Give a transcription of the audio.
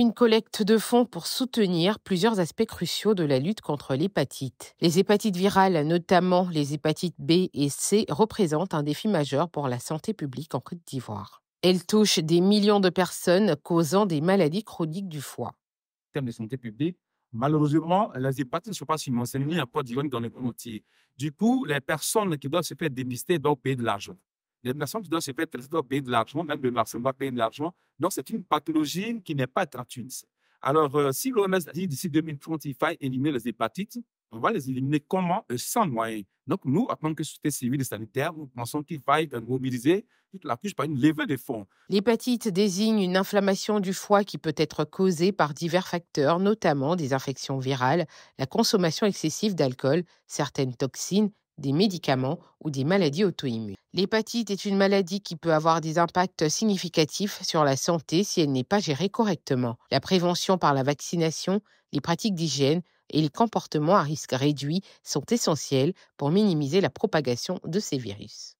une collecte de fonds pour soutenir plusieurs aspects cruciaux de la lutte contre l'hépatite. Les hépatites virales, notamment les hépatites B et C, représentent un défi majeur pour la santé publique en Côte d'Ivoire. Elles touchent des millions de personnes causant des maladies chroniques du foie. En termes de santé publique, malheureusement, les hépatites ne sont pas subventionnées à dans les communautés. Du coup, les personnes qui doivent se faire dépister doivent payer de l'argent. Les nations qui doivent se faire doivent payer de l'argent, même le marché doit payer de l'argent. Donc, c'est une pathologie qui n'est pas gratuite. Alors, euh, si l'OMS dit d'ici 2030, il faille éliminer les hépatites, on va les éliminer comment euh, Sans moyens. Donc, nous, en tant que société civile et sanitaire, nous pensons qu'il faille mobiliser toute la couche par une levée de fonds. L'hépatite désigne une inflammation du foie qui peut être causée par divers facteurs, notamment des infections virales, la consommation excessive d'alcool, certaines toxines des médicaments ou des maladies auto-immunes. L'hépatite est une maladie qui peut avoir des impacts significatifs sur la santé si elle n'est pas gérée correctement. La prévention par la vaccination, les pratiques d'hygiène et les comportements à risque réduit sont essentiels pour minimiser la propagation de ces virus.